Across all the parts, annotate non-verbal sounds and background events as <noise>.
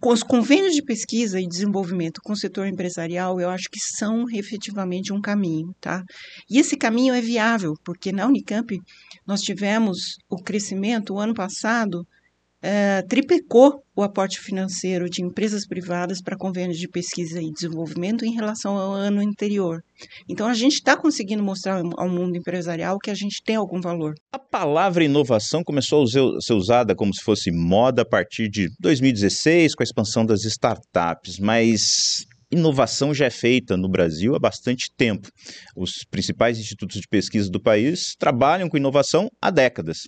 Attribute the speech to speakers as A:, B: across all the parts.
A: com os convênios de pesquisa e desenvolvimento com o setor empresarial, eu acho que são efetivamente um caminho, tá? E esse caminho é viável, porque na Unicamp nós tivemos o crescimento o ano passado é, triplicou o aporte financeiro de empresas privadas para convênios de pesquisa e desenvolvimento em relação ao ano anterior. Então, a gente está conseguindo mostrar ao mundo empresarial que a gente tem algum valor.
B: A palavra inovação começou a ser usada como se fosse moda a partir de 2016, com a expansão das startups, mas inovação já é feita no Brasil há bastante tempo. Os principais institutos de pesquisa do país trabalham com inovação há décadas.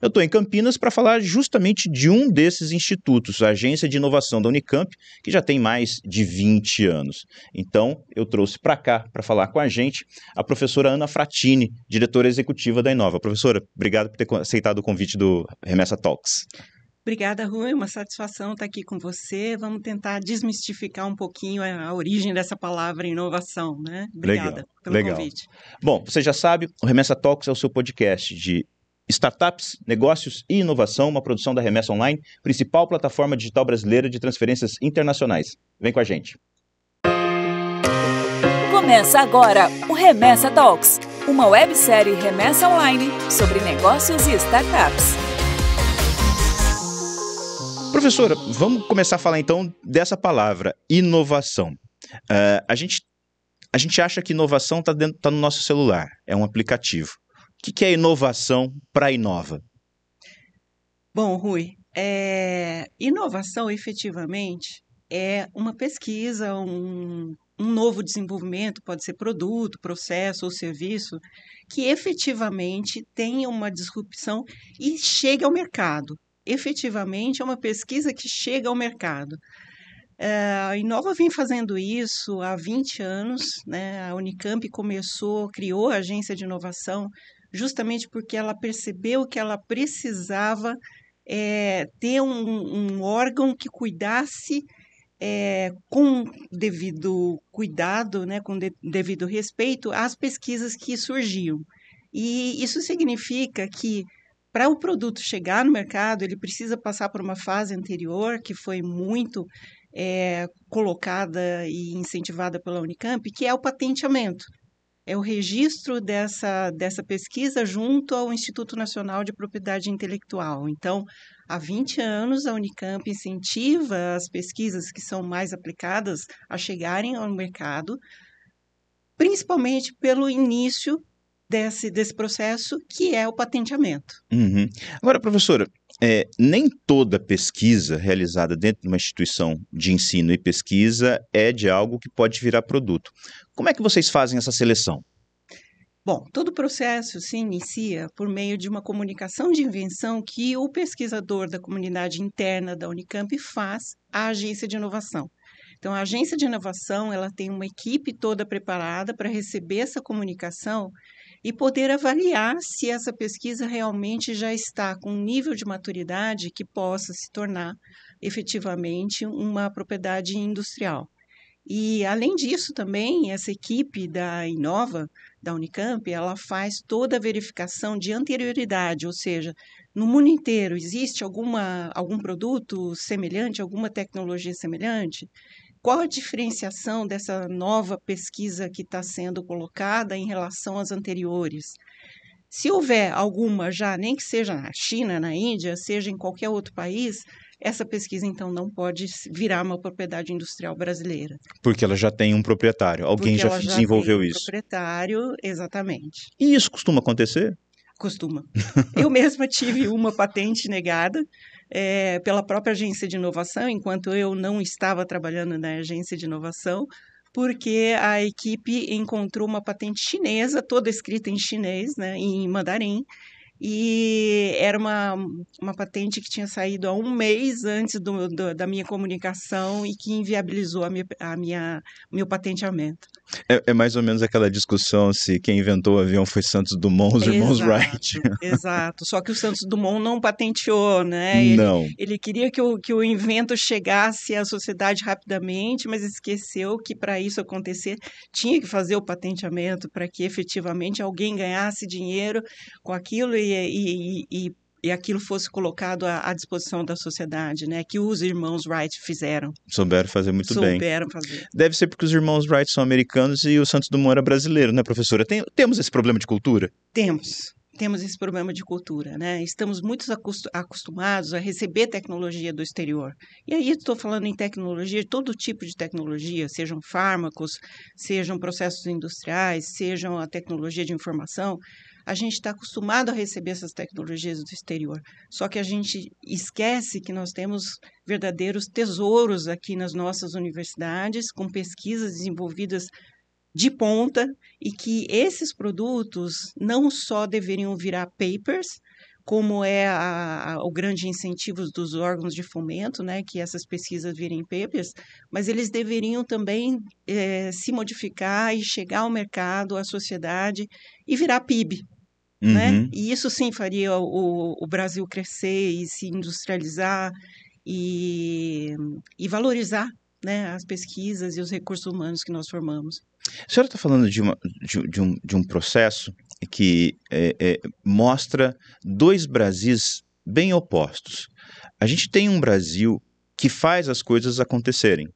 B: Eu estou em Campinas para falar justamente de um desses institutos, a Agência de Inovação da Unicamp, que já tem mais de 20 anos. Então, eu trouxe para cá para falar com a gente a professora Ana Fratini, diretora executiva da Inova. Professora, obrigado por ter aceitado o convite do Remessa Talks.
A: Obrigada, Rui. Uma satisfação estar aqui com você. Vamos tentar desmistificar um pouquinho a, origem dessa palavra inovação, né? Obrigada Legal. pelo Legal. convite.
B: Bom, você já sabe, o Remessa Talks é o seu podcast de Startups, Negócios e Inovação, uma produção da Remessa Online, principal plataforma digital brasileira de transferências internacionais. Vem com a gente.
A: Começa agora o Remessa Talks, uma websérie Remessa Online sobre negócios e startups.
B: Professora, vamos começar a falar então dessa palavra, inovação. Uh, a, gente, a gente acha que inovação está tá no nosso celular, é um aplicativo. O que, que é inovação para Inova?
A: Bom, Rui, é... inovação efetivamente é uma pesquisa, um, um novo desenvolvimento, pode ser produto, processo ou serviço, que efetivamente tenha uma disrupção e chegue ao mercado efetivamente é uma pesquisa que chega ao mercado. É, eh, a Inova vem fazendo isso há 20 anos, né? a Unicamp começou, criou a agência de inovação justamente porque ela percebeu que ela precisava é, ter um, um, órgão que cuidasse é, com devido cuidado, né, com de, devido respeito às pesquisas que surgiam. E isso significa que para o produto chegar no mercado, ele precisa passar por uma fase anterior que foi muito é, colocada e incentivada pela Unicamp, que é o patenteamento. É o registro dessa, dessa pesquisa junto ao Instituto Nacional de Propriedade Intelectual. Então, há 20 anos, a Unicamp incentiva as pesquisas que são mais aplicadas a chegarem ao mercado, principalmente pelo início desse, desse processo, que é o patenteamento.
B: Uhum. Agora, professora, é, nem toda pesquisa realizada dentro de uma instituição de ensino e pesquisa é de algo que pode virar produto. Como é que vocês fazem essa seleção?
A: Bom, todo o processo se inicia por meio de uma comunicação de invenção que o pesquisador da comunidade interna da Unicamp faz à agência de inovação. Então, a agência de inovação ela tem uma equipe toda preparada para receber essa comunicação e poder avaliar se essa pesquisa realmente já está com um nível de maturidade que possa se tornar efetivamente uma propriedade industrial. E além disso também, essa equipe da Inova, da Unicamp, ela faz toda a verificação de anterioridade, ou seja, no mundo inteiro existe alguma algum produto semelhante, alguma tecnologia semelhante? Qual a diferenciação dessa nova pesquisa que está sendo colocada em relação às anteriores? Se houver alguma já, nem que seja na China, na Índia, seja em qualquer outro país, essa pesquisa então não pode virar uma propriedade industrial brasileira.
B: Porque ela já tem um proprietário, alguém já, já desenvolveu isso. Um
A: proprietário, exatamente.
B: E isso costuma acontecer?
A: Costuma. Eu mesma <laughs> tive uma patente negada é, pela própria agência de inovação, enquanto eu não estava trabalhando na agência de inovação, porque a equipe encontrou uma patente chinesa, toda escrita em chinês, né, em mandarim, e era uma, uma patente que tinha saído há um mês antes do, do da minha comunicação e que inviabilizou a minha, a minha meu patenteamento.
B: É, é, mais ou menos aquela discussão se quem inventou o avião foi Santos Dumont, os irmãos Wright. <laughs>
A: Exato, só que o Santos Dumont não patenteou, né? Ele, não. Ele queria que o, que o invento chegasse à sociedade rapidamente, mas esqueceu que para isso acontecer tinha que fazer o patenteamento para que efetivamente alguém ganhasse dinheiro com aquilo e e, e, e aquilo fosse colocado à, à, disposição da sociedade, né? Que os irmãos Wright fizeram.
B: Souberam fazer muito Souberam bem. Souberam fazer. Deve ser porque os irmãos Wright são americanos e o Santos Dumont era brasileiro, né, professora? Tem, temos esse problema de cultura?
A: Temos. Temos esse problema de cultura, né? Estamos muito acostumados a receber tecnologia do exterior. E aí estou falando em tecnologia, todo tipo de tecnologia, sejam fármacos, sejam processos industriais, sejam a tecnologia de informação a gente está acostumado a receber essas tecnologias do exterior, só que a gente esquece que nós temos verdadeiros tesouros aqui nas nossas universidades, com pesquisas desenvolvidas de ponta, e que esses produtos não só deveriam virar papers, como é a, a, o grande incentivo dos órgãos de fomento, né, que essas pesquisas virem papers, mas eles deveriam também é, se modificar e chegar ao mercado, à sociedade e virar PIB, né? Uhum. Né? E isso sim faria o, o Brasil crescer e se industrializar e, e valorizar né, as pesquisas e os recursos humanos que nós formamos.
B: A senhora está falando de, uma, de, de, um, de um processo que é, é, mostra dois Brasis bem opostos. A gente tem um Brasil que faz as coisas acontecerem,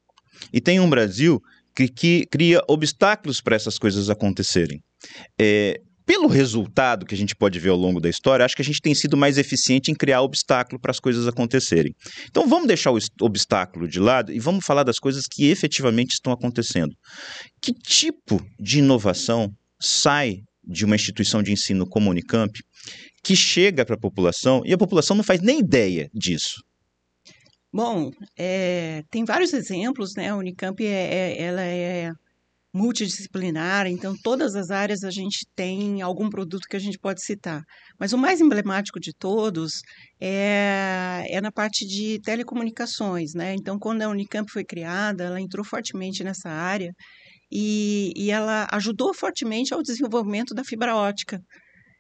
B: e tem um Brasil que, que cria obstáculos para essas coisas acontecerem. É, pelo resultado que a gente pode ver ao longo da história, acho que a gente tem sido mais eficiente em criar obstáculo para as coisas acontecerem. Então vamos deixar o obstáculo de lado e vamos falar das coisas que efetivamente estão acontecendo. Que tipo de inovação sai de uma instituição de ensino como a Unicamp que chega para a população e a população não faz nem ideia disso?
A: Bom, é, tem vários exemplos, né? A Unicamp é, é ela é multidisciplinar, então todas as áreas a gente tem algum produto que a gente pode citar. Mas o mais emblemático de todos é, é na parte de telecomunicações, né? Então, quando a Unicamp foi criada, ela entrou fortemente nessa área e, e ela ajudou fortemente ao desenvolvimento da fibra ótica.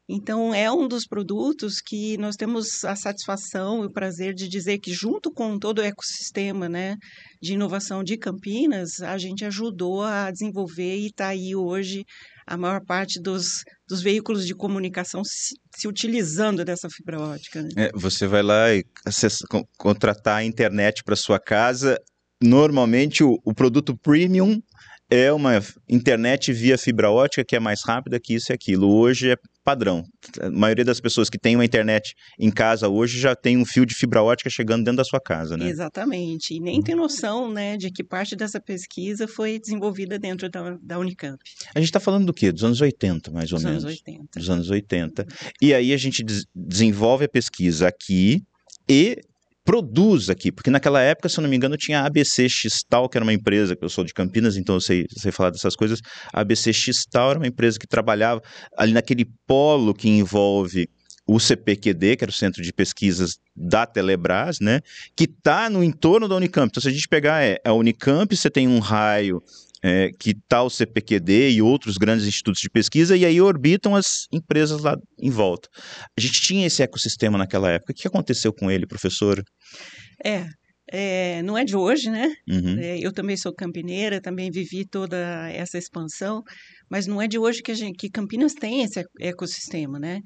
A: Então, é um dos produtos que nós temos a satisfação e o prazer de dizer que, junto com todo o ecossistema né, de inovação de Campinas, a gente ajudou a desenvolver e está aí hoje a maior parte dos, dos veículos de comunicação se, se utilizando dessa fibra ótica. Né?
B: É, você vai lá e acessa, contratar a internet para sua casa. Normalmente, o, o produto premium é uma internet via fibra ótica que é mais rápida que isso e aquilo. Hoje é padrão. A maioria das pessoas que tem uma internet em casa hoje já tem um fio de fibra ótica chegando dentro da sua casa, né?
A: Exatamente. E nem tem noção, né, de que parte dessa pesquisa foi desenvolvida dentro da, da Unicamp.
B: A gente está falando do quê? Dos anos 80, mais ou Dos menos. Dos anos 80. Dos anos 80. E aí a gente des desenvolve a pesquisa aqui e produz aqui, porque naquela época, se eu não me engano, tinha ABC Xtal, que era uma empresa, que eu sou de Campinas, então eu sei, sei falar dessas coisas. A ABC Xtal era uma empresa que trabalhava ali naquele polo que envolve o CPQD, que era o Centro de Pesquisas da Telebrás, né, que está no entorno da Unicamp. Então, se a gente pegar é, é a Unicamp, você tem um raio é, que tal o CPQD e outros grandes institutos de pesquisa, e aí orbitam as empresas lá em volta. A gente tinha esse ecossistema naquela época. O que aconteceu com ele, professor?
A: É, é, não é de hoje, né? Uhum. É, eu também sou campineira, também vivi toda essa expansão, mas não é de hoje que, gente, que Campinas tem esse ecossistema, né?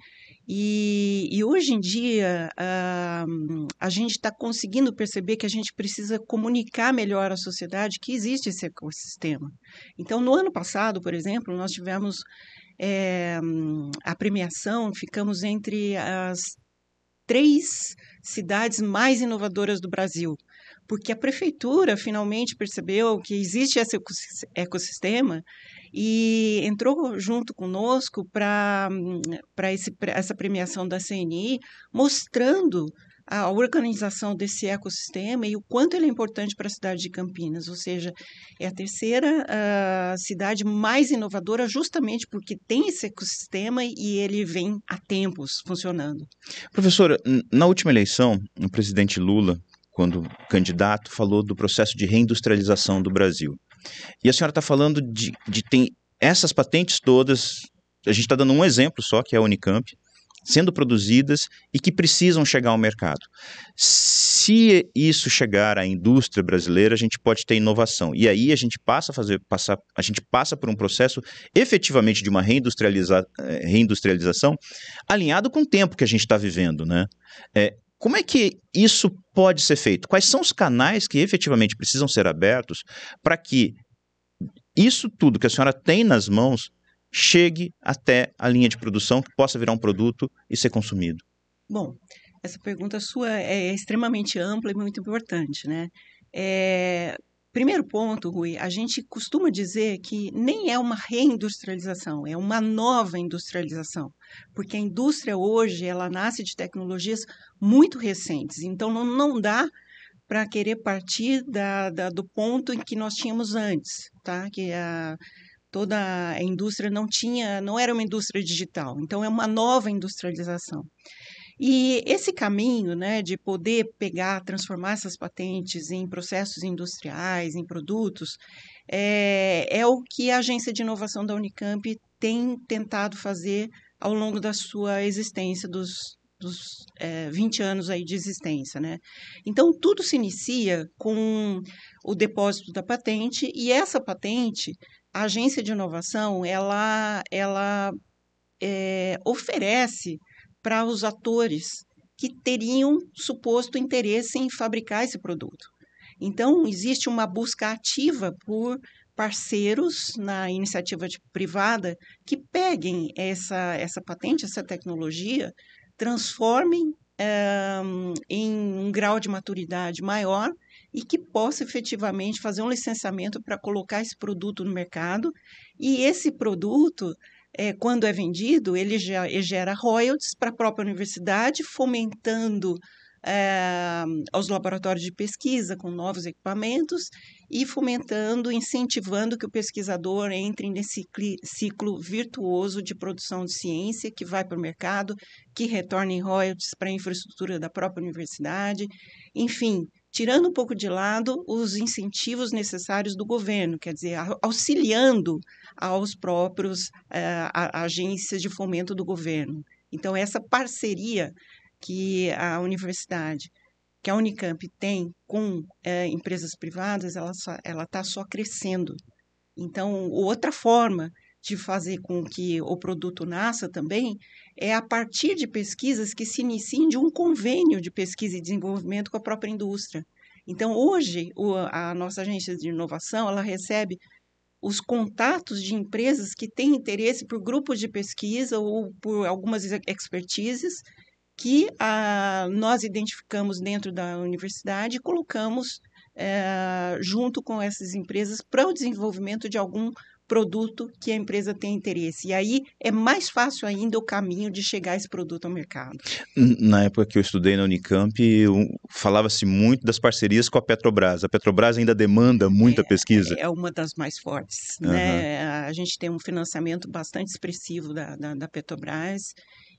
A: E, e hoje em dia, uh, a gente está conseguindo perceber que a gente precisa comunicar melhor à sociedade que existe esse ecossistema. Então, no ano passado, por exemplo, nós tivemos é, a premiação, ficamos entre as três cidades mais inovadoras do Brasil, porque a prefeitura finalmente percebeu que existe esse ecossistema e entrou junto conosco para essa premiação da CNI, mostrando a organização desse ecossistema e o quanto ele é importante para a cidade de Campinas, ou seja, é a terceira ah, cidade mais inovadora justamente porque tem esse ecossistema e ele vem há tempos funcionando.
B: Professora, na última eleição, o presidente Lula, quando candidato, falou do processo de reindustrialização do Brasil. E a senhora está falando de, de tem essas patentes todas, a gente está dando um exemplo só, que é a Unicamp, sendo produzidas e que precisam chegar ao mercado. Se isso chegar à indústria brasileira, a gente pode ter inovação. E aí a gente passa a fazer passar, a gente passa por um processo efetivamente de uma reindustrializa, eh, reindustrialização alinhado com o tempo que a gente está vivendo, né? É, como é que isso pode ser feito? Quais são os canais que efetivamente precisam ser abertos para que isso tudo que a senhora tem nas mãos chegue até a linha de produção, que possa virar um produto e ser consumido?
A: Bom, essa pergunta sua é, é extremamente ampla e muito importante, né? É, primeiro ponto, Rui, a gente costuma dizer que nem é uma reindustrialização, é uma nova industrialização, porque a indústria hoje ela nasce de tecnologias muito recentes, então não, não dá para querer partir da, da, do ponto em que nós tínhamos antes, tá? Que a, toda a indústria não tinha, não era uma indústria digital. Então é uma nova industrialização. E esse caminho, né, de poder pegar, transformar essas patentes em processos industriais, em produtos, é, é o que a agência de inovação da Unicamp tem tentado fazer ao longo da sua existência, dos, dos é, 20 anos aí de existência, né? Então tudo se inicia com o depósito da patente e essa patente a agência de inovação ela, ela é, oferece para os atores que teriam suposto interesse em fabricar esse produto. Então, existe uma busca ativa por parceiros na iniciativa de, privada que peguem essa, essa patente, essa tecnologia, transformem é, em um grau de maturidade maior e que possa efetivamente fazer um licenciamento para colocar esse produto no mercado. E esse produto, é, quando é vendido, ele, já, ele gera royalties para a própria universidade, fomentando é, aos laboratórios de pesquisa com novos equipamentos e fomentando, incentivando que o pesquisador entre nesse ciclo virtuoso de produção de ciência que vai para o mercado, que retorne royalties para a infraestrutura da própria universidade, enfim, tirando um pouco de lado os incentivos necessários do governo, quer dizer, auxiliando aos próprios eh, agências de fomento do governo. Então, essa parceria que a universidade, que a Unicamp tem com eh, empresas privadas, ela está só crescendo. Então, outra forma de fazer com que o produto nasça também é a partir de pesquisas que se iniciem de um convênio de pesquisa e desenvolvimento com a própria indústria. Então, hoje, a nossa agência de inovação ela recebe os contatos de empresas que têm interesse por grupos de pesquisa ou por algumas expertises que ah, nós identificamos dentro da universidade e colocamos eh, junto com essas empresas para o desenvolvimento de algum produto que a empresa tem interesse. E aí é mais fácil ainda o caminho de chegar esse produto ao mercado.
B: Na época que eu estudei na Unicamp, falava-se muito das parcerias com a Petrobras. A Petrobras ainda demanda muita é, pesquisa.
A: É uma das mais fortes. Uhum. Né? A gente tem um financiamento bastante expressivo da, da, da Petrobras.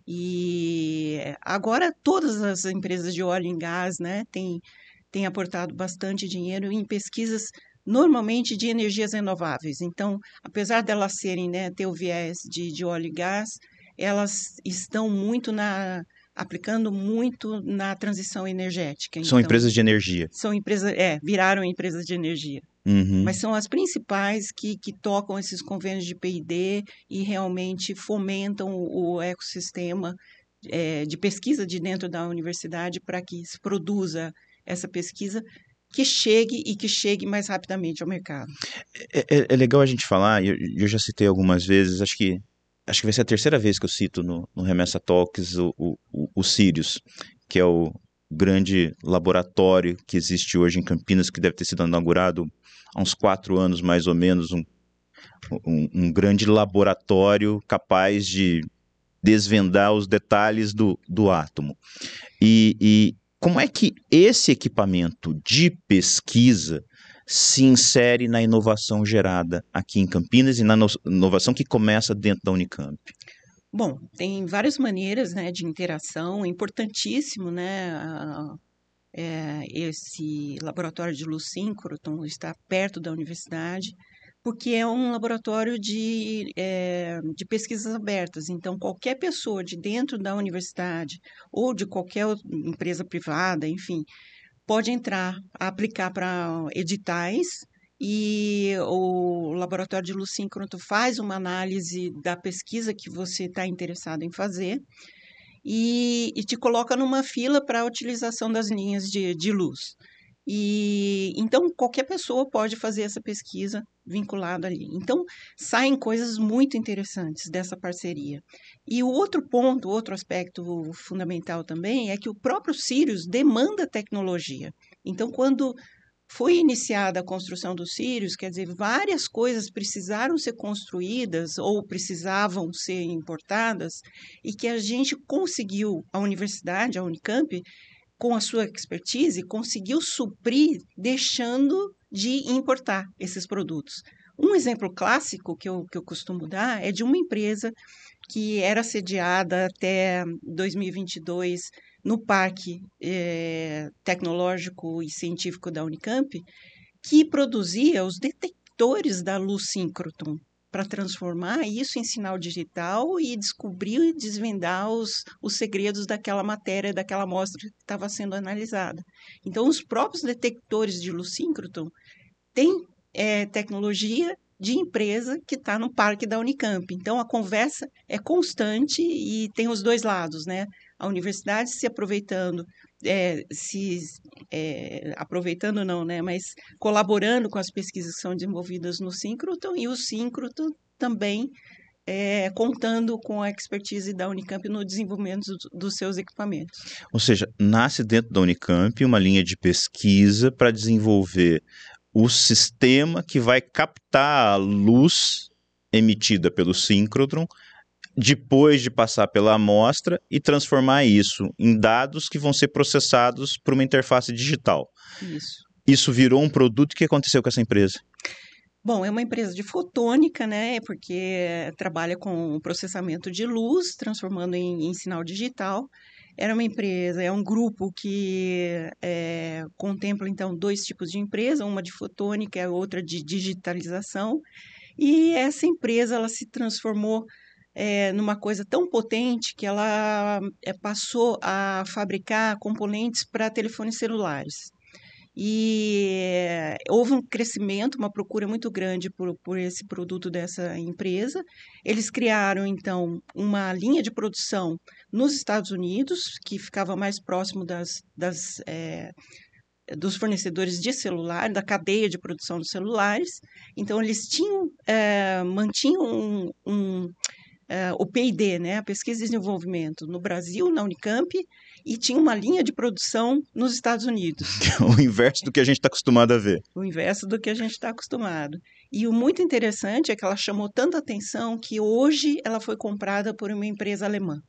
A: E agora todas as empresas de óleo e gás né, têm tem aportado bastante dinheiro em pesquisas normalmente de energias renováveis. Então, apesar delas serem, né, ter o viés de, de óleo e gás, elas estão muito na aplicando muito na transição energética. Então, são empresas de energia. São empresas, é, viraram empresas de energia. Uhum. Mas são as principais que, que tocam esses convênios de P&D e realmente fomentam o, ecossistema é, de pesquisa de dentro da universidade para que se produza essa pesquisa que chegue e que chegue mais rapidamente ao mercado.
B: É, é, é legal a gente falar, eu, eu, já citei algumas vezes, acho que acho que vai ser a terceira vez que eu cito no, no Remessa Talks o, o, o, o Sirius, que é o grande laboratório que existe hoje em Campinas, que deve ter sido inaugurado há uns quatro anos mais ou menos, um, um, um grande laboratório capaz de desvendar os detalhes do, do átomo. E, e, como é que esse equipamento de pesquisa se insere na inovação gerada aqui em Campinas e na inovação que começa dentro da Unicamp?
A: Bom, tem várias maneiras né, de interação, é importantíssimo né, a, é, esse laboratório de luz síncroton está perto da universidade, porque é um laboratório de, é, de pesquisas abertas. Então, qualquer pessoa de dentro da universidade ou de qualquer empresa privada, enfim, pode entrar, aplicar para editais e o laboratório de luz síncroto faz uma análise da pesquisa que você está interessado em fazer e, e, te coloca numa fila para a utilização das linhas de, de luz. E então qualquer pessoa pode fazer essa pesquisa vinculado ali. Então, saem coisas muito interessantes dessa parceria. E o outro ponto, outro aspecto fundamental também, é que o próprio Sirius demanda tecnologia. Então, quando foi iniciada a construção do Sirius, quer dizer, várias coisas precisaram ser construídas ou precisavam ser importadas e que a gente conseguiu, a universidade, a Unicamp, com a sua expertise, conseguiu suprir deixando de importar esses produtos. Um exemplo clássico que eu, que eu costumo dar é de uma empresa que era sediada até 2022 no Parque eh, Tecnológico e Científico da Unicamp, que produzia os detectores da luz síncroton para transformar isso em sinal digital e descobrir e desvendar os, os segredos daquela matéria, daquela amostra que estava sendo analisada. Então, os próprios detectores de Lucíncroton têm é, tecnologia de empresa que está no parque da Unicamp. Então, a conversa é constante e tem os dois lados, né? a universidade se aproveitando, é, se é, aproveitando não, né, mas colaborando com as pesquisas que são desenvolvidas no síncroton e o síncroton também é, contando com a expertise da Unicamp no desenvolvimento dos seus equipamentos.
B: Ou seja, nasce dentro da Unicamp uma linha de pesquisa para desenvolver o sistema que vai captar a luz emitida pelo síncrotron depois de passar pela amostra e transformar isso em dados que vão ser processados por uma interface digital. Isso. Isso virou um produto. O que aconteceu com essa empresa?
A: Bom, é uma empresa de fotônica, né? Porque trabalha com processamento de luz, transformando em, em sinal digital. Era uma empresa, é um grupo que é, contempla, então, dois tipos de empresa, uma de fotônica e outra de digitalização. E essa empresa, ela se transformou é, numa coisa tão potente que ela é, passou a fabricar componentes para telefones celulares. E é, houve um crescimento, uma procura muito grande por, por esse produto dessa empresa. Eles criaram, então, uma linha de produção nos Estados Unidos, que ficava mais próximo das, das dos fornecedores de celular, da cadeia de produção dos celulares. Então, eles tinham, é, mantinham um, um, uh, o P&D, né, a Pesquisa e Desenvolvimento, no Brasil, na Unicamp, e tinha uma linha de produção nos Estados Unidos.
B: <laughs> o inverso do que a gente está acostumado a ver.
A: O inverso do que a gente está acostumado. E o muito interessante é que ela chamou tanta atenção que hoje ela foi comprada por uma empresa alemã.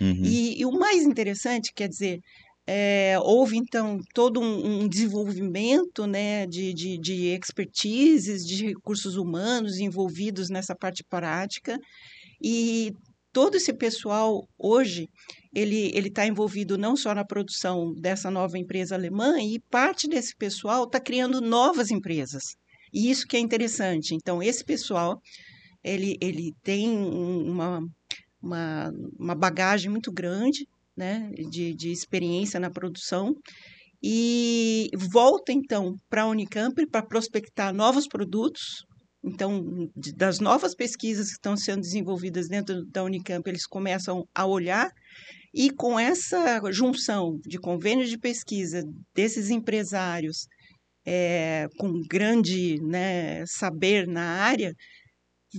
A: Uhum. E, e o mais interessante, quer dizer, é, houve então todo um, um desenvolvimento né, de, de, de expertises, de recursos humanos envolvidos nessa parte prática, e todo esse pessoal hoje ele está envolvido não só na produção dessa nova empresa alemã, e parte desse pessoal está criando novas empresas. E isso que é interessante. Então, esse pessoal ele, ele tem uma, uma, uma bagagem muito grande né, de, de experiência na produção e volta então para a Unicamp para prospectar novos produtos então, das novas pesquisas que estão sendo desenvolvidas dentro da Unicamp, eles começam a olhar e com essa junção de convênios de pesquisa desses empresários é, com grande né, saber na área,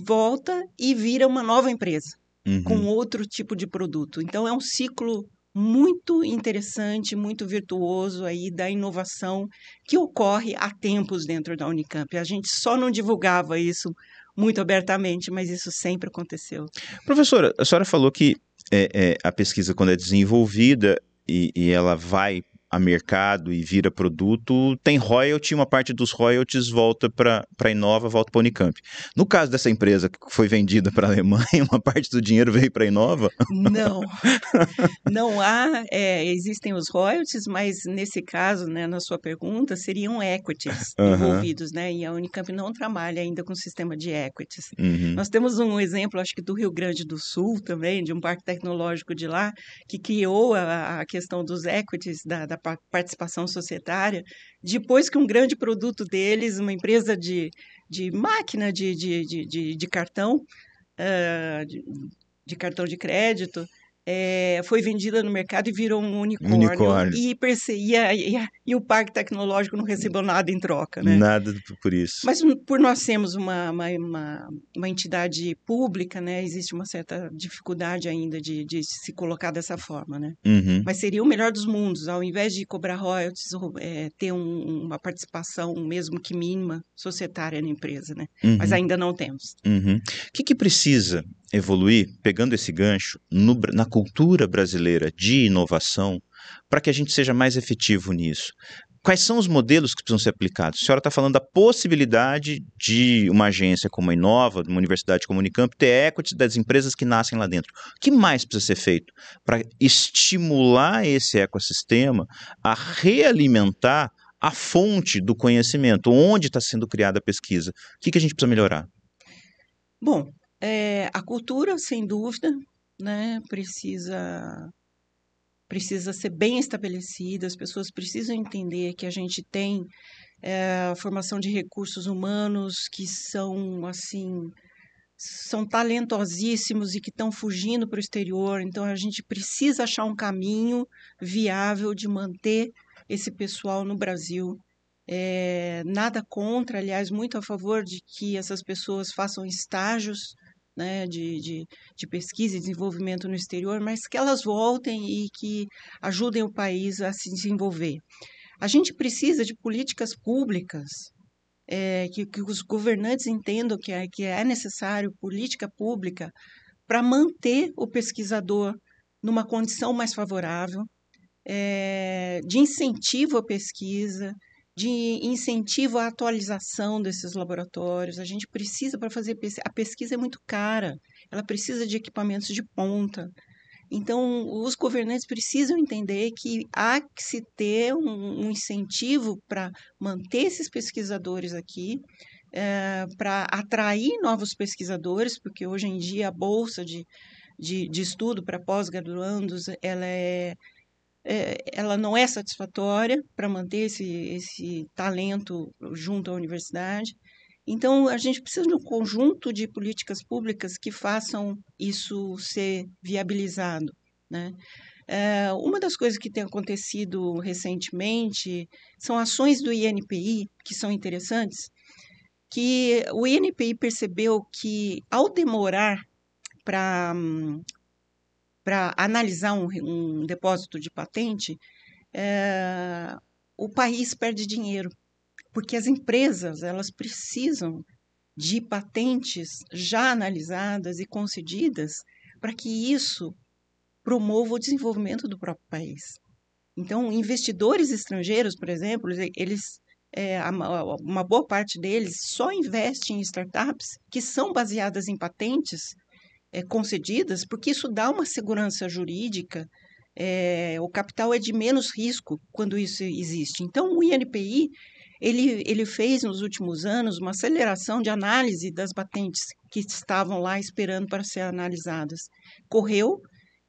A: volta e vira uma nova empresa uhum. com outro tipo de produto. Então, é um ciclo muito interessante, muito virtuoso aí da inovação que ocorre há tempos dentro da Unicamp. A gente só não divulgava isso muito abertamente, mas isso sempre aconteceu.
B: Professora, a senhora falou que é, é, a pesquisa, quando é desenvolvida e, e ela vai a mercado e vira produto, tem royalty, uma parte dos royalties volta para a Inova, volta para a Unicamp. No caso dessa empresa que foi vendida para a Alemanha, <laughs> uma parte do dinheiro veio para a Inova?
A: Não, <laughs> não há, é, existem os royalties, mas nesse caso, né, na sua pergunta, seriam equities
B: uhum. envolvidos,
A: né, e a Unicamp não trabalha ainda com sistema de equities. Uhum. Nós temos um exemplo, acho que do Rio Grande do Sul também, de um parque tecnológico de lá, que criou a, a questão dos equities da, da participação societária, depois que um grande produto deles, uma empresa de, de máquina de, de, de, de cartão, uh, de, de cartão de crédito, é, foi vendida no mercado e virou um unicórnio. unicórnio. E, e, e, e, o parque tecnológico não recebeu nada em troca. Né?
B: Nada por isso.
A: Mas por nós sermos uma, uma, uma, uma, entidade pública, né, existe uma certa dificuldade ainda de, de se colocar dessa forma. Né? Uhum. Mas seria o melhor dos mundos, ao invés de cobrar royalties, é, ter um, uma participação, mesmo que mínima, societária na empresa. Né? Uhum. Mas ainda não temos.
B: Uhum. O que, que precisa evoluir pegando esse gancho no, na cultura brasileira de inovação para que a gente seja mais efetivo nisso? Quais são os modelos que precisam ser aplicados? A senhora está falando da possibilidade de uma agência como a Inova, uma universidade como a Unicamp, ter equity das empresas que nascem lá dentro. O que mais precisa ser feito para estimular esse ecossistema a realimentar a fonte do conhecimento, onde está sendo criada a pesquisa? O que, que a gente precisa melhorar?
A: Bom, é, a cultura, sem dúvida, né, precisa precisa ser bem estabelecida, as pessoas precisam entender que a gente tem é, a formação de recursos humanos que são assim são talentosíssimos e que estão fugindo para o exterior, então a gente precisa achar um caminho viável de manter esse pessoal no Brasil. É, nada contra, aliás, muito a favor de que essas pessoas façam estágios né, de, de, de, pesquisa e desenvolvimento no exterior, mas que elas voltem e que ajudem o país a se desenvolver. A gente precisa de políticas públicas, é, que, que os governantes entendam que é, que é necessário política pública para manter o pesquisador numa condição mais favorável, é, de incentivo à pesquisa, de incentivo à atualização desses laboratórios. A gente precisa para fazer pesquisa. A pesquisa é muito cara, ela precisa de equipamentos de ponta. Então, os governantes precisam entender que há que se ter um, um incentivo para manter esses pesquisadores aqui, é, para atrair novos pesquisadores, porque hoje em dia a bolsa de, de, de estudo para pós-graduandos ela é é, ela não é satisfatória para manter esse, esse talento junto à universidade. Então, a gente precisa de um conjunto de políticas públicas que façam isso ser viabilizado. Né? É, uma das coisas que tem acontecido recentemente são ações do INPI, que são interessantes, que o INPI percebeu que, ao demorar para hum, para analisar um, um, depósito de patente, é, o país perde dinheiro, porque as empresas elas precisam de patentes já analisadas e concedidas para que isso promova o desenvolvimento do próprio país. Então, investidores estrangeiros, por exemplo, eles é, uma boa parte deles só investe em startups que são baseadas em patentes é, concedidas, porque isso dá uma segurança jurídica. É, o capital é de menos risco quando isso existe. Então, o INPI ele, ele fez nos últimos anos uma aceleração de análise das patentes que estavam lá esperando para ser analisadas. Correu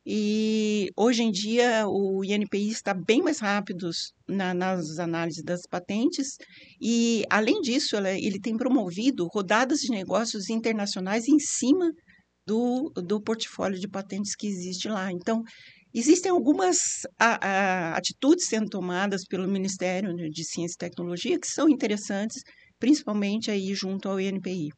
A: e hoje em dia o INPI está bem mais rápido na, nas análises das patentes e, além disso, ela, é, ele tem promovido rodadas de negócios internacionais em cima do, do portfólio de patentes que existe lá. Então, existem algumas a, a, atitudes sendo tomadas pelo Ministério né, de Ciência e Tecnologia que são interessantes, principalmente aí junto ao INPI.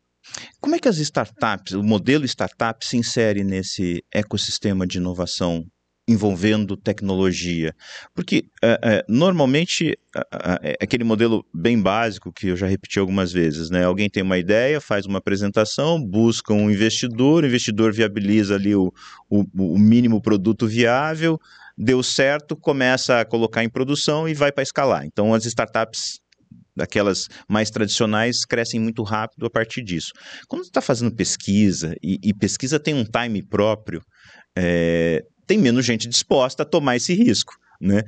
B: Como é que as startups, o modelo startup se insere nesse ecossistema de inovação envolvendo tecnologia. Porque uh, uh, normalmente uh, é aquele modelo bem básico que eu já repeti algumas vezes, né? Alguém tem uma ideia, faz uma apresentação, busca um investidor, o investidor viabiliza ali o, o, o mínimo produto viável, deu certo, começa a colocar em produção e vai para escalar. Então as startups daquelas mais tradicionais crescem muito rápido a partir disso. Quando você está fazendo pesquisa, e, e, pesquisa tem um time próprio, é, tem menos gente disposta a tomar esse risco, né?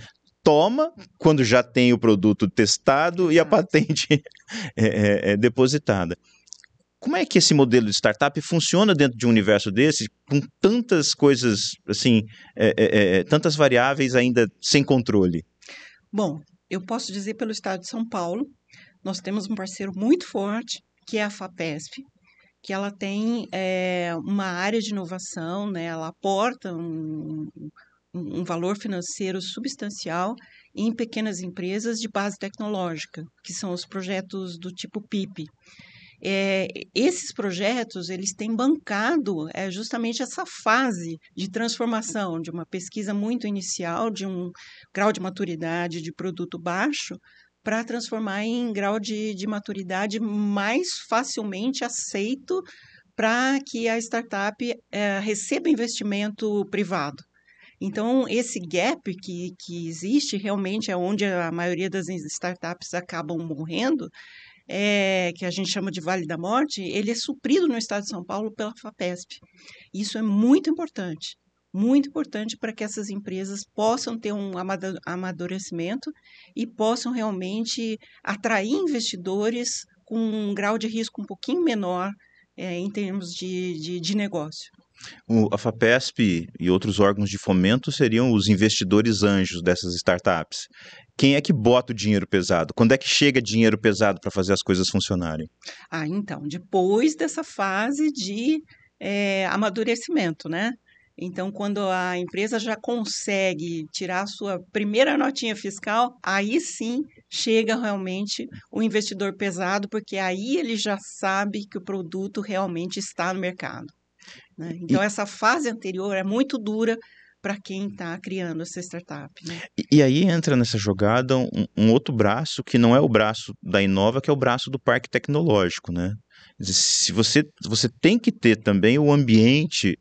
B: Toma quando já tem o produto testado e a patente <laughs> é, é, é depositada. Como é que esse modelo de startup funciona dentro de um universo desse, com tantas coisas, assim, é, é, é, tantas variáveis ainda sem controle?
A: Bom, eu posso dizer pelo estado de São Paulo, nós temos um parceiro muito forte, que é a FAPESP, que ela tem é, uma área de inovação, né? ela aporta um, um valor financeiro substancial em pequenas empresas de base tecnológica, que são os projetos do tipo PIP. É, esses projetos eles têm bancado é, justamente essa fase de transformação de uma pesquisa muito inicial, de um grau de maturidade de produto baixo, para transformar em grau de, de maturidade mais facilmente aceito para que a startup é, receba investimento privado. Então, esse gap que, que existe realmente é onde a maioria das startups acabam morrendo, é, que a gente chama de Vale da Morte, ele é suprido no estado de São Paulo pela FAPESP. Isso é muito importante muito importante para que essas empresas possam ter um amadurecimento e possam realmente atrair investidores com um grau de risco um pouquinho menor é, em termos de, de, de negócio.
B: O, a FAPESP e outros órgãos de fomento seriam os investidores anjos dessas startups. Quem é que bota o dinheiro pesado? Quando é que chega dinheiro pesado para fazer as coisas funcionarem?
A: Ah, então, depois dessa fase de é, amadurecimento, né? Então, quando a empresa já consegue tirar a sua primeira notinha fiscal, aí sim chega realmente o investidor pesado, porque aí ele já sabe que o produto realmente está no mercado. Né? Então, e... essa fase anterior é muito dura para quem está criando essa startup. Né?
B: E, e, aí entra nessa jogada um, um, outro braço que não é o braço da Inova, que é o braço do parque tecnológico, né? Se você, você tem que ter também o ambiente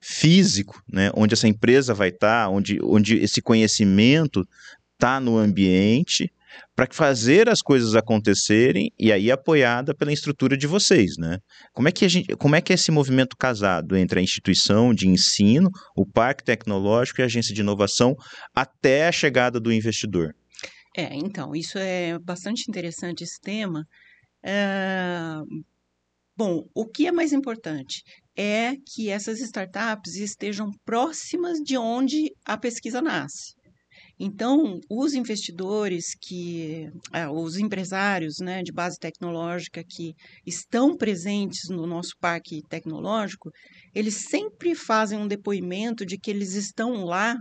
B: físico, né, onde essa empresa vai estar, tá, onde, onde esse conhecimento está no ambiente, para fazer as coisas acontecerem e aí apoiada pela estrutura de vocês, né? Como é que a gente, como é que é esse movimento casado entre a instituição de ensino, o parque tecnológico e a agência de inovação até a chegada do investidor?
A: É, então isso é bastante interessante esse tema. É... Bom, o que é mais importante? é que essas startups estejam próximas de onde a pesquisa nasce. Então, os investidores que, é, os empresários né, de base tecnológica que estão presentes no nosso parque tecnológico, eles sempre fazem um depoimento de que eles estão lá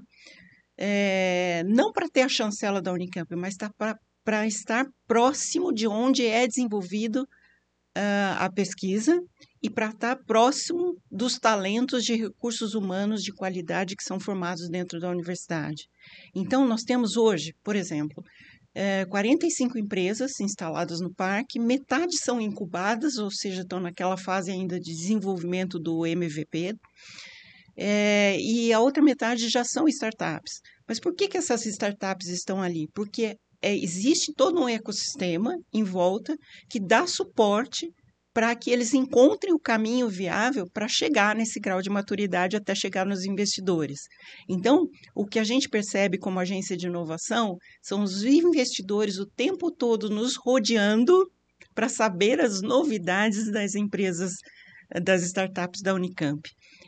A: é, não para ter a chancela da Unicamp, mas tá para estar próximo de onde é desenvolvido uh, a pesquisa e para estar tá próximo dos talentos de recursos humanos de qualidade que são formados dentro da universidade. Então, nós temos hoje, por exemplo, 45 eh, empresas instaladas no parque, metade são incubadas, ou seja, estão naquela fase ainda de desenvolvimento do MVP, eh, e a outra metade já são startups. Mas por que, que essas startups estão ali? Porque é, existe todo um ecossistema em volta que dá suporte para que eles encontrem o caminho viável para chegar nesse grau de maturidade até chegar nos investidores. Então, o que a gente percebe como agência de inovação são os investidores o tempo todo nos rodeando para saber as novidades das empresas das startups da Unicamp.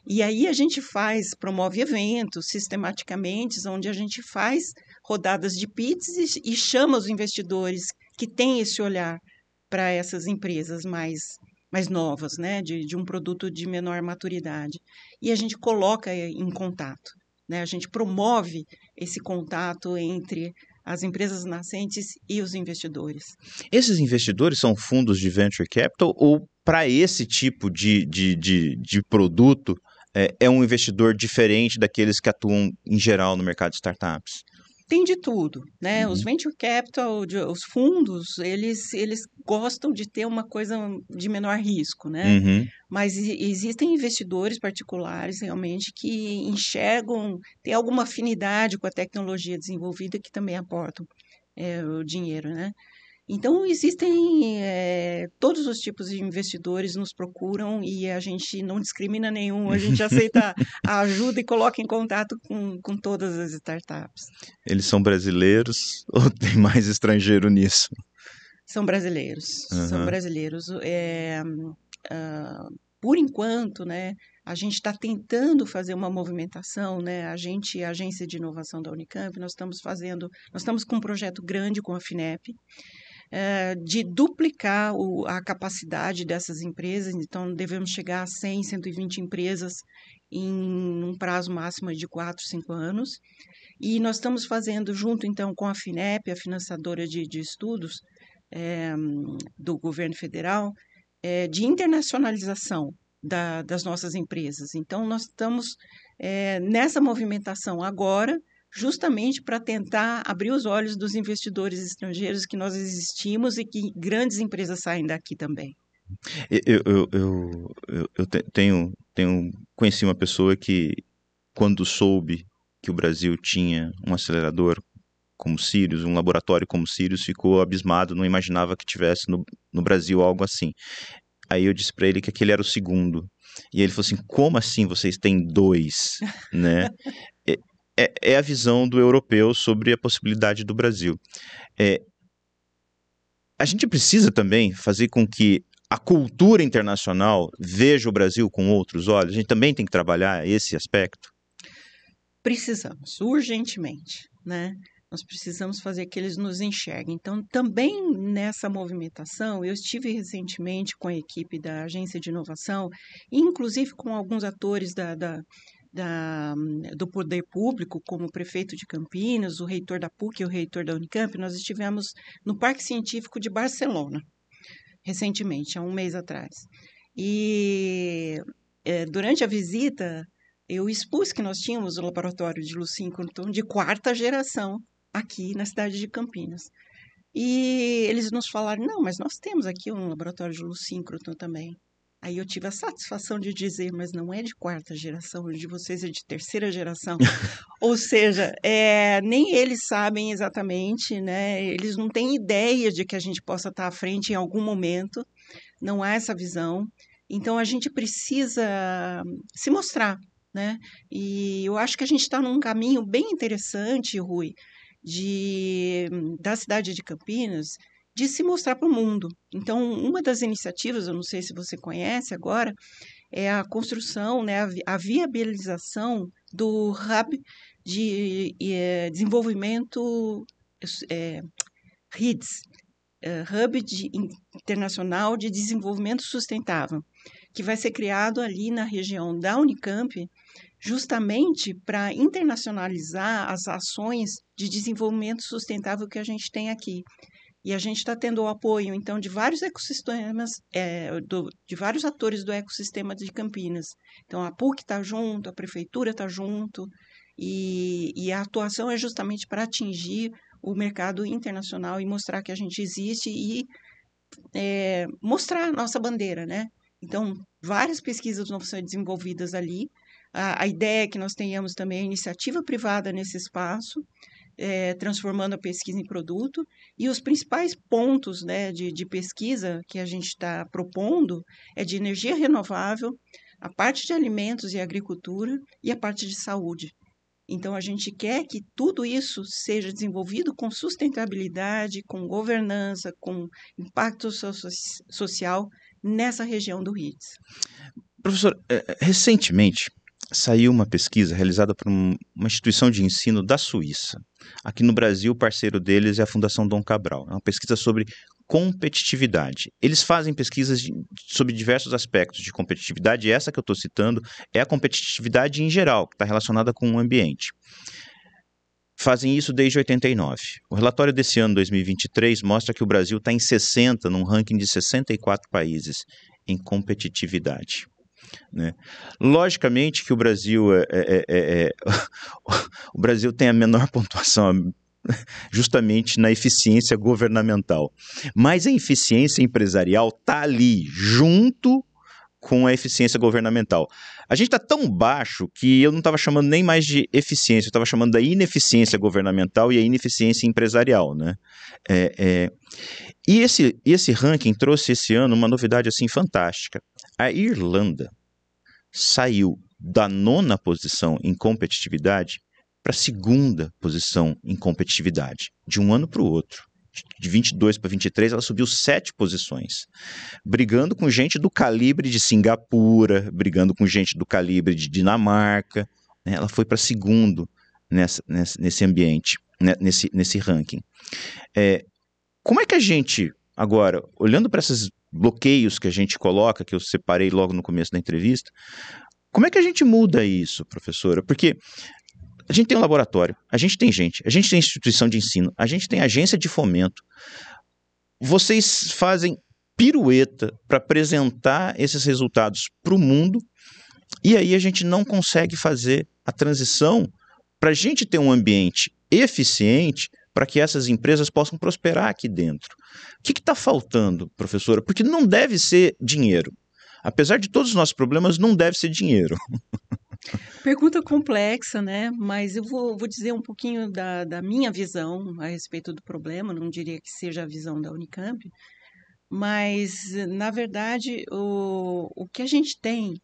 A: E aí a gente faz, promove eventos sistematicamente, onde a gente faz rodadas de pits e, e chama os investidores que têm esse olhar para essas empresas mais mais novas, né, de, de um produto de menor maturidade. E a gente coloca eh, em contato, né, a gente promove esse contato entre as empresas nascentes e os investidores.
B: Esses investidores são fundos de venture capital ou para esse tipo de, de, de, de produto é, é, um investidor diferente daqueles que atuam em geral no mercado de startups?
A: tem de tudo, né? Uhum. Os venture capital, os fundos, eles, eles gostam de ter uma coisa de menor risco, né? Uhum. Mas existem investidores particulares realmente que enxergam, tem alguma afinidade com a tecnologia desenvolvida que também aportam é, o dinheiro, né? Então, existem é, todos os tipos de investidores nos procuram e a gente não discrimina nenhum, a gente aceita <laughs> a ajuda e coloca em contato com, com todas as startups.
B: Eles são brasileiros <laughs> ou tem mais estrangeiro nisso?
A: São brasileiros, uhum. são brasileiros. É, uh, por enquanto, né, a gente está tentando fazer uma movimentação, né? A gente, a agência de inovação da Unicamp, nós estamos fazendo, nós estamos com um projeto grande com a Finep eh, de duplicar o, a capacidade dessas empresas, então devemos chegar a 100, 120 empresas em um prazo máximo de 4, 5 anos. E nós estamos fazendo, junto então com a FINEP, a financiadora de, de estudos é, do governo federal, é, de internacionalização da, das nossas empresas. Então, nós estamos é, nessa movimentação agora justamente para tentar abrir os olhos dos investidores estrangeiros que nós existimos e que grandes empresas saem daqui também.
B: Eu, eu, eu, eu tenho, tenho, conheci uma pessoa que, quando soube que o Brasil tinha um acelerador como Sirius, um laboratório como Sirius, ficou abismado, não imaginava que tivesse no, no Brasil algo assim. Aí eu disse para ele que aquele era o segundo. E ele falou assim: como assim vocês têm dois? <laughs> né? é, é a visão do europeu sobre a possibilidade do Brasil. É, a gente precisa também fazer com que a cultura internacional veja o Brasil com outros olhos. A gente também tem que trabalhar esse aspecto.
A: Precisamos, urgentemente, né? Nós precisamos fazer que eles nos enxerguem. Então, também nessa movimentação, eu estive recentemente com a equipe da Agência de Inovação, inclusive com alguns atores da, da da, do poder público, como o prefeito de Campinas, o reitor da PUC e o reitor da Unicamp, nós estivemos no Parque Científico de Barcelona, recentemente, há um mês atrás. E é, durante a visita, eu expus que nós tínhamos o laboratório de Lucíncroton de quarta geração aqui na cidade de Campinas. E eles nos falaram, não, mas nós temos aqui um laboratório de Lucíncroton também. Aí eu tive a satisfação de dizer, mas não é de quarta geração, é de vocês é de terceira geração. <laughs> Ou seja, é, nem eles sabem exatamente, né? Eles não têm ideia de que a gente possa estar à frente em algum momento. Não há essa visão. Então a gente precisa se mostrar, né? E eu acho que a gente está num caminho bem interessante, Rui, de da cidade de Campinas de se mostrar para o mundo. Então, uma das iniciativas, eu não sei se você conhece agora, é a construção, né, a viabilização do hub de é, desenvolvimento é, RIDS, é, eh, Hub de, Internacional de Desenvolvimento Sustentável, que vai ser criado ali na região da Unicamp, justamente para internacionalizar as ações de desenvolvimento sustentável que a gente tem aqui. E a gente está tendo o apoio, então, de vários ecossistemas, é, do, de vários atores do ecossistema de Campinas. Então, a PUC está junto, a Prefeitura está junto, e, e a atuação é justamente para atingir o mercado internacional e mostrar que a gente existe e é, mostrar a nossa bandeira, né? Então, várias pesquisas não são desenvolvidas ali. A, a, ideia é que nós tenhamos também a iniciativa privada nesse espaço é, transformando a pesquisa em produto. E os principais pontos né, de, de pesquisa que a gente está propondo é de energia renovável, a parte de alimentos e agricultura e a parte de saúde. Então, a gente quer que tudo isso seja desenvolvido com sustentabilidade, com governança, com impacto so social nessa região do RITS.
B: Professor, é, é, recentemente saiu uma pesquisa realizada por uma instituição de ensino da Suíça. Aqui no Brasil, o parceiro deles é a Fundação Dom Cabral. É uma pesquisa sobre competitividade. Eles fazem pesquisas de, sobre diversos aspectos de competitividade, e essa que eu estou citando é a competitividade em geral, que está relacionada com o ambiente. Fazem isso desde 89. O relatório desse ano, 2023, mostra que o Brasil está em 60, num ranking de 64 países em competitividade. Né? Logicamente que o Brasil é, é, é, é, é <laughs> o Brasil tem a menor pontuação justamente na eficiência governamental, mas a eficiência empresarial está ali junto com a eficiência governamental. A gente está tão baixo que eu não estava chamando nem mais de eficiência, eu estava chamando da ineficiência governamental e a ineficiência empresarial, né? É, é... E esse, esse ranking trouxe esse ano uma novidade assim fantástica. A Irlanda saiu da nona posição em competitividade para a segunda posição em competitividade, de um ano para o outro. De 22 para 23, ela subiu sete posições, brigando com gente do calibre de Singapura, brigando com gente do calibre de Dinamarca. Né? Ela foi para segundo nessa, nessa, nesse ambiente, né? nesse, nesse ranking. É, como é que a gente, agora, olhando para essas bloqueios que a gente coloca, que eu separei logo no começo da entrevista. Como é que a gente muda isso, professora? Porque a gente tem um laboratório, a gente tem gente, a gente tem instituição de ensino, a gente tem agência de fomento. Vocês fazem pirueta para apresentar esses resultados para o mundo e aí a gente não consegue fazer a transição para a gente ter um ambiente eficiente para que essas empresas possam prosperar aqui dentro. O que está faltando, professora? Porque não deve ser dinheiro. Apesar de todos os nossos problemas, não deve ser dinheiro. <laughs>
A: Pergunta complexa, né? Mas eu vou, vou dizer um pouquinho da, da, minha visão a respeito do problema. Não diria que seja a visão da Unicamp, mas na verdade o, o que a gente tem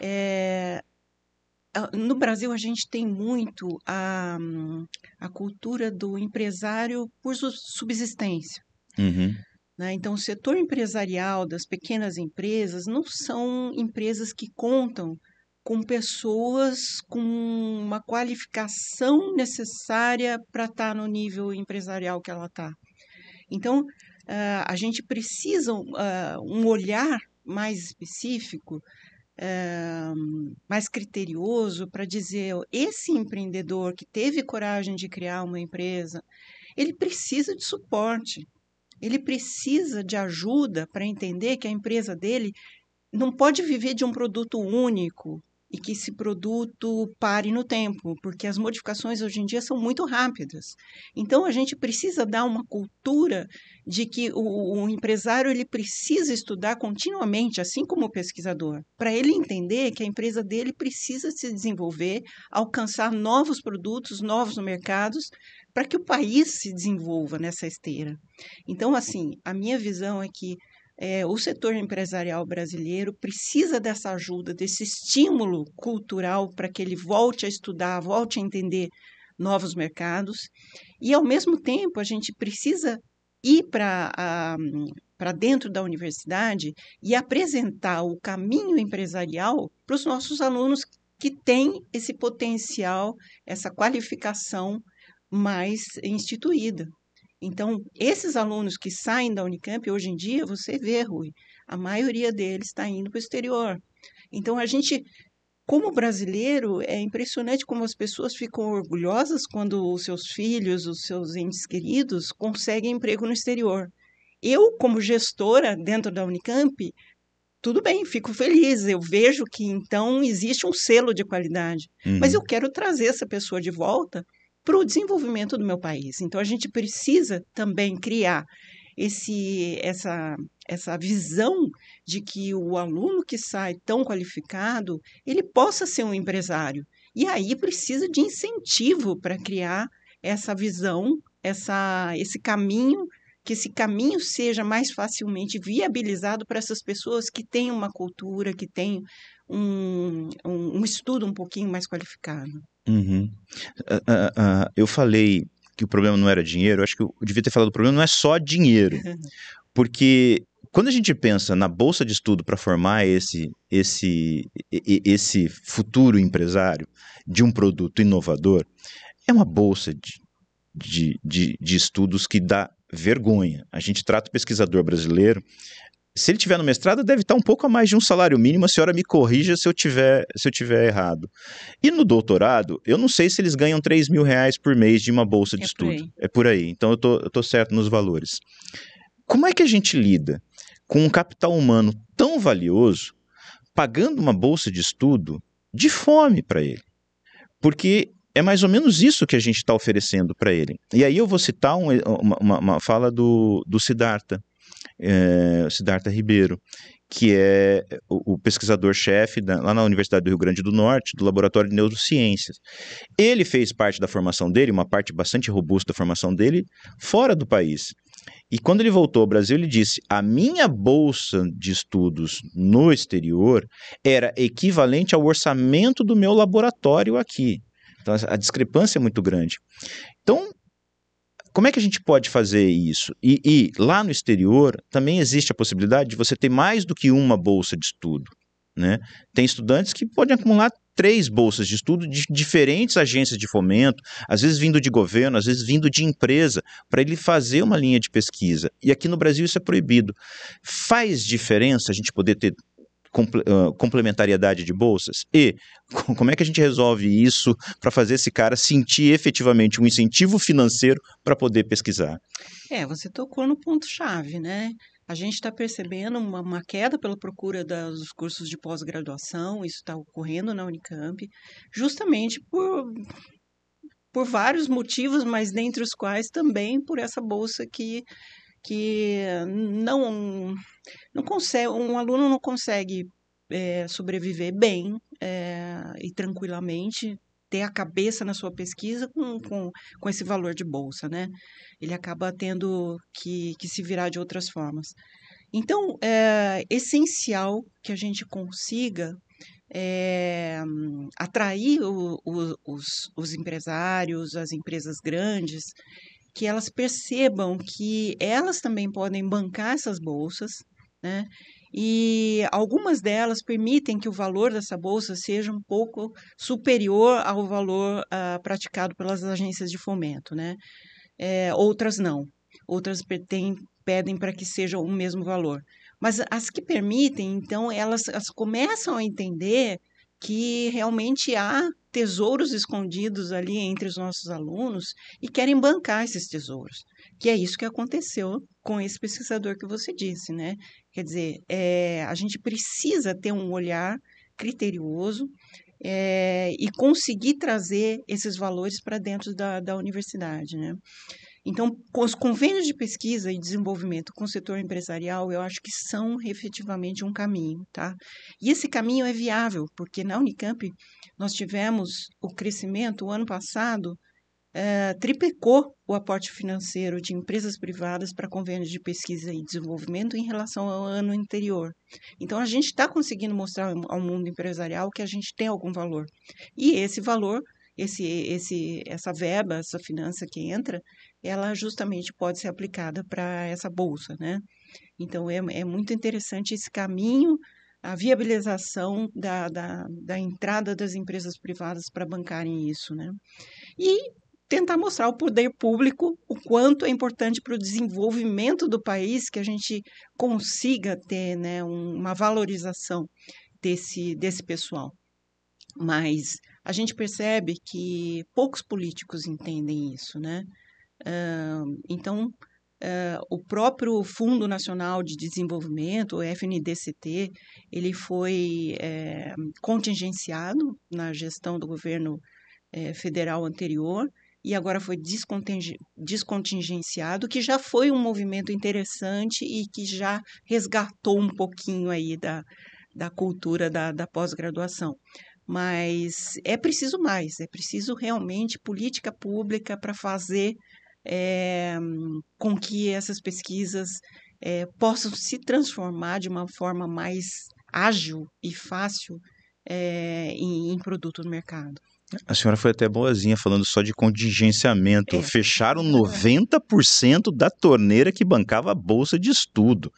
A: é no Brasil a gente tem muito a, a cultura do empresário por subsistência. Uhum. Né? Então, o setor empresarial das pequenas empresas não são empresas que contam com pessoas com uma qualificação necessária para estar tá no nível empresarial que ela está. Então, uh, a gente precisa uh, um olhar mais específico, uh, mais criterioso, para dizer: esse empreendedor que teve coragem de criar uma empresa, ele precisa de suporte. Ele precisa de ajuda para entender que a empresa dele não pode viver de um produto único e que esse produto pare no tempo, porque as modificações hoje em dia são muito rápidas. Então a gente precisa dar uma cultura de que o, o empresário ele precisa estudar continuamente, assim como o pesquisador, para ele entender que a empresa dele precisa se desenvolver, alcançar novos produtos, novos mercados para que o país se desenvolva nessa esteira. Então, assim, a minha visão é que é, o setor empresarial brasileiro precisa dessa ajuda, desse estímulo cultural para que ele volte a estudar, volte a entender novos mercados. E, ao mesmo tempo, a gente precisa ir para para dentro da universidade e apresentar o caminho empresarial para os nossos alunos que têm esse potencial, essa qualificação mais instituída. Então, esses alunos que saem da Unicamp, hoje em dia, você vê, Rui, a maioria deles está indo para o exterior. Então, a gente, como brasileiro, é impressionante como as pessoas ficam orgulhosas quando os seus filhos, os seus entes queridos conseguem emprego no exterior. Eu, como gestora dentro da Unicamp, tudo bem, fico feliz. Eu vejo que então existe um selo de qualidade. Uhum. Mas eu quero trazer essa pessoa de volta para o desenvolvimento do meu país. Então, a gente precisa também criar esse, essa, essa visão de que o aluno que sai tão qualificado, ele possa ser um empresário. E aí precisa de incentivo para criar essa visão, essa, esse caminho, que esse caminho seja mais facilmente viabilizado para essas pessoas que têm uma cultura, que têm um, um, um estudo um pouquinho mais qualificado.
B: Uhum. Uh, uh, uh, eu falei que o problema não era dinheiro, acho que eu devia ter falado o problema não é só dinheiro.
A: <laughs>
B: Porque quando a gente pensa na bolsa de estudo para formar esse, esse, esse futuro empresário de um produto inovador, é uma bolsa de, de, de, de estudos que dá vergonha. A gente trata o pesquisador brasileiro se ele tiver no mestrado, deve estar um pouco a mais de um salário mínimo. A senhora me corrija se eu tiver, se eu tiver errado. E no doutorado, eu não sei se eles ganham 3 mil reais por mês de uma bolsa de é estudo. Por é por aí. Então eu tô, eu tô certo nos valores. Como é que a gente lida com um capital humano tão valioso, pagando uma bolsa de estudo de fome para ele? Porque é mais ou menos isso que a gente está oferecendo para ele. E aí eu vou citar um, uma, uma, fala do, do Siddhartha, é, Siddhartha Ribeiro, que é o, o pesquisador-chefe lá na Universidade do Rio Grande do Norte, do Laboratório de Neurociências. Ele fez parte da formação dele, uma parte bastante robusta da formação dele, fora do país. E quando ele voltou ao Brasil, ele disse: a minha bolsa de estudos no exterior era equivalente ao orçamento do meu laboratório aqui. Então, a discrepância é muito grande. Então, como é que a gente pode fazer isso? E, e lá no exterior também existe a possibilidade de você ter mais do que uma bolsa de estudo. Né? Tem estudantes que podem acumular três bolsas de estudo de diferentes agências de fomento, às vezes vindo de governo, às vezes vindo de empresa, para ele fazer uma linha de pesquisa. E aqui no Brasil isso é proibido. Faz diferença a gente poder ter complementariedade de bolsas? E como é que a gente resolve isso para fazer esse cara sentir efetivamente um incentivo financeiro para poder
A: pesquisar? É, você tocou no ponto-chave, né? A gente está percebendo uma, uma, queda pela procura dos cursos de pós-graduação, isso está ocorrendo na Unicamp, justamente por, por vários motivos, mas dentre os quais também por essa bolsa que, que não não consegue, um aluno não consegue é, sobreviver bem é, e tranquilamente ter a cabeça na sua pesquisa com, com, com esse valor de bolsa, né? Ele acaba tendo que, que se virar de outras formas. Então, é essencial que a gente consiga é, atrair o, o, os, os empresários, as empresas grandes, que elas percebam que elas também podem bancar essas bolsas, né? E algumas delas permitem que o valor dessa bolsa seja um pouco superior ao valor uh, praticado pelas agências de fomento, né? É, outras não, outras tem, pedem para que seja o mesmo valor. Mas as que permitem, então, elas, elas começam a entender que realmente há tesouros escondidos ali entre os nossos alunos e querem bancar esses tesouros, que é isso que aconteceu com esse pesquisador que você disse, né? Quer dizer, é, a gente precisa ter um olhar criterioso é, e conseguir trazer esses valores para dentro da, da universidade, né? Então, os convênios de pesquisa e desenvolvimento com o setor empresarial, eu acho que são efetivamente um caminho, tá? E esse caminho é viável, porque na Unicamp nós tivemos o crescimento, o ano passado, é, triplicou o aporte financeiro de empresas privadas para convênios de pesquisa e desenvolvimento em relação ao ano anterior. Então, a gente está conseguindo mostrar ao mundo empresarial que a gente tem algum valor. E esse valor, esse, esse, essa verba, essa finança que entra, ela justamente pode ser aplicada para essa bolsa, né? Então, é, é muito interessante esse caminho a viabilização da, da, da, entrada das empresas privadas para bancarem isso, né? E tentar mostrar ao poder público o quanto é importante para o desenvolvimento do país que a gente consiga ter né, uma valorização desse, desse pessoal. Mas a gente percebe que poucos políticos entendem isso, né? Uh, então, uh, o próprio Fundo Nacional de Desenvolvimento, o FNDCT, ele foi é, contingenciado na gestão do governo é, federal anterior e agora foi descontingenciado, que já foi um movimento interessante e que já resgatou um pouquinho aí da, da cultura da, da pós-graduação. Mas é preciso mais, é preciso realmente política pública para fazer é, com que essas pesquisas é, possam se transformar de uma forma mais ágil e fácil é, em, em produto no mercado.
B: A senhora foi até boazinha falando só de contingenciamento. É. Fecharam 90% da torneira que bancava a bolsa de estudo.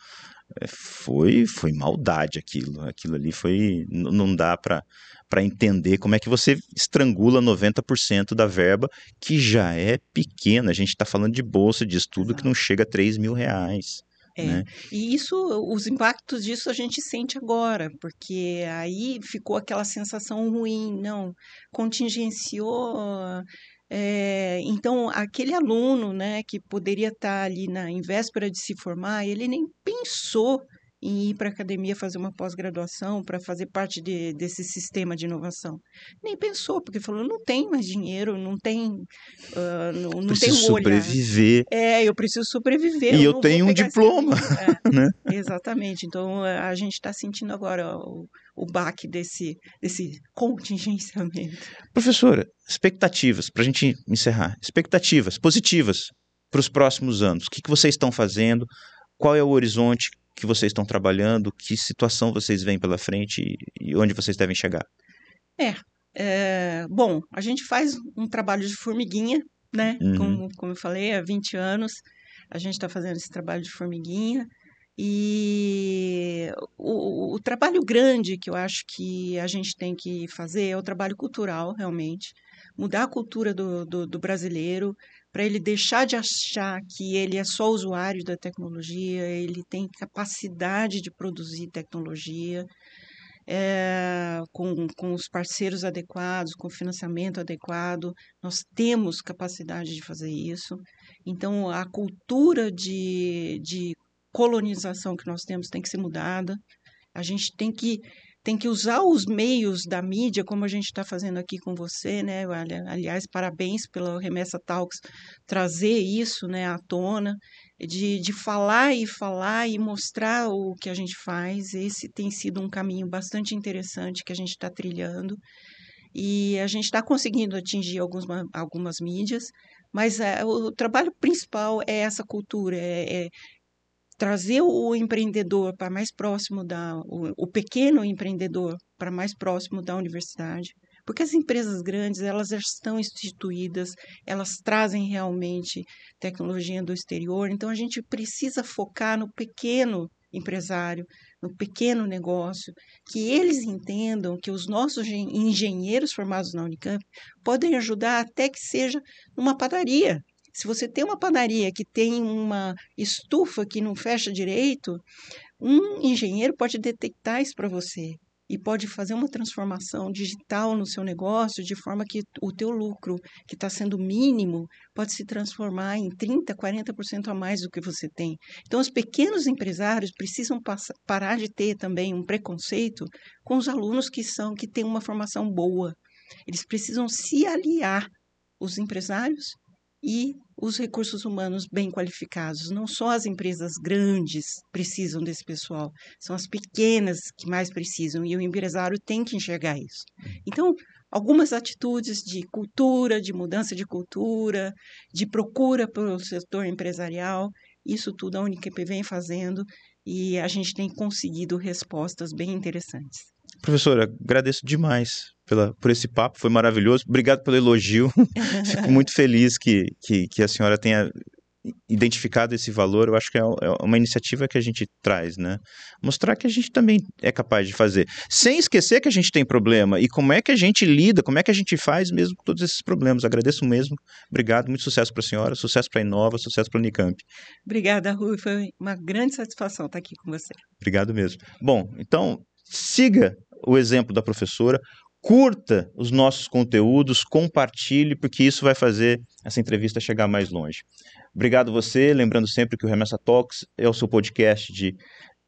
B: É, foi, foi maldade aquilo. Aquilo ali foi. Não dá para para entender como é que você estrangula 90% da verba, que já é pequena. A gente está falando de bolsa de estudo Exato. que não chega a 3 mil reais.
A: É. Né? E isso, os impactos disso a gente sente agora, porque aí ficou aquela sensação ruim, não, contingenciou. É, então, aquele aluno né, que poderia estar ali na véspera de se formar, ele nem pensou em ir para a academia fazer uma pós-graduação para fazer parte de, desse sistema de inovação. Nem pensou, porque falou, não tem mais dinheiro, não tem, uh, não, não tem um olhar.
B: sobreviver.
A: É, eu preciso sobreviver. E eu, eu tenho um diploma. É, <laughs> né? Exatamente. Então, a gente está sentindo agora o, o baque desse, desse contingenciamento.
B: Professora, expectativas, para a gente encerrar. Expectativas positivas para os próximos anos. O que, que vocês estão fazendo? Qual é o horizonte? que vocês estão trabalhando, que situação vocês veem pela frente e onde vocês devem chegar?
A: É, é bom, a gente faz um trabalho de formiguinha, né? Uhum. Como, como eu falei, há 20 anos a gente está fazendo esse trabalho de formiguinha. E o, o, trabalho grande que eu acho que a gente tem que fazer é o trabalho cultural, realmente. Mudar a cultura do, do, do brasileiro, para ele deixar de achar que ele é só usuário da tecnologia, ele tem capacidade de produzir tecnologia é, com, com os parceiros adequados, com financiamento adequado, nós temos capacidade de fazer isso. Então, a cultura de, de colonização que nós temos tem que ser mudada, a gente tem que tem que usar os meios da mídia, como a gente está fazendo aqui com você, né? Aliás, parabéns pela Remessa Talks trazer isso né, à tona, de, de falar e falar e mostrar o que a gente faz. Esse tem sido um caminho bastante interessante que a gente está trilhando. E a gente está conseguindo atingir alguns, algumas mídias, mas eh, o trabalho principal é essa cultura, é, é, trazer o empreendedor para mais próximo da o, o pequeno empreendedor para mais próximo da universidade porque as empresas grandes elas já estão instituídas elas trazem realmente tecnologia do exterior então a gente precisa focar no pequeno empresário no pequeno negócio que eles entendam que os nossos engenheiros formados na Unicamp podem ajudar até que seja uma padaria se você tem uma padaria que tem uma estufa que não fecha direito, um engenheiro pode detectar isso para você e pode fazer uma transformação digital no seu negócio de forma que o teu lucro, que está sendo mínimo, pode se transformar em 30%, 40% a mais do que você tem. Então, os pequenos empresários precisam passar, parar de ter também um preconceito com os alunos que são que têm uma formação boa. Eles precisam se aliar, os empresários e os recursos humanos bem qualificados. Não só as empresas grandes precisam desse pessoal, são as pequenas que mais precisam e o empresário tem que enxergar isso. Então, algumas atitudes de cultura, de mudança de cultura, de procura pelo setor empresarial, isso tudo a Unicamp vem fazendo e a gente tem conseguido respostas bem interessantes.
B: Professora, agradeço demais pela, por esse papo, foi maravilhoso. Obrigado pelo elogio.
A: <laughs> Fico
B: muito feliz que, que, que a senhora tenha identificado esse valor, eu acho que é, é uma iniciativa que a gente traz, né? Mostrar que a gente também é capaz de fazer, sem esquecer que a gente tem problema e como é que a gente lida, como é que a gente faz mesmo com todos esses problemas. Agradeço mesmo, obrigado, muito sucesso para a senhora, sucesso para a Inova, sucesso para a Unicamp.
A: Obrigada, Rui, foi uma grande satisfação estar aqui com você.
B: Obrigado mesmo. Bom, então siga o exemplo da professora, curta os nossos conteúdos, compartilhe, porque isso vai fazer essa entrevista chegar mais longe. Obrigado você, lembrando sempre que o Remessa Talks é o seu podcast de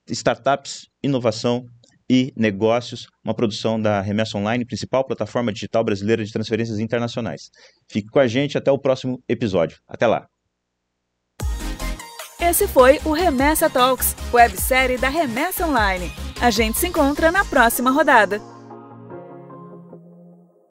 B: startups, inovação e negócios, uma produção da Remessa Online, principal plataforma digital brasileira de transferências internacionais. Fique com a gente até o próximo episódio. Até lá.
A: Esse foi o Remessa Talks, websérie da Remessa Online. A gente se encontra na próxima rodada.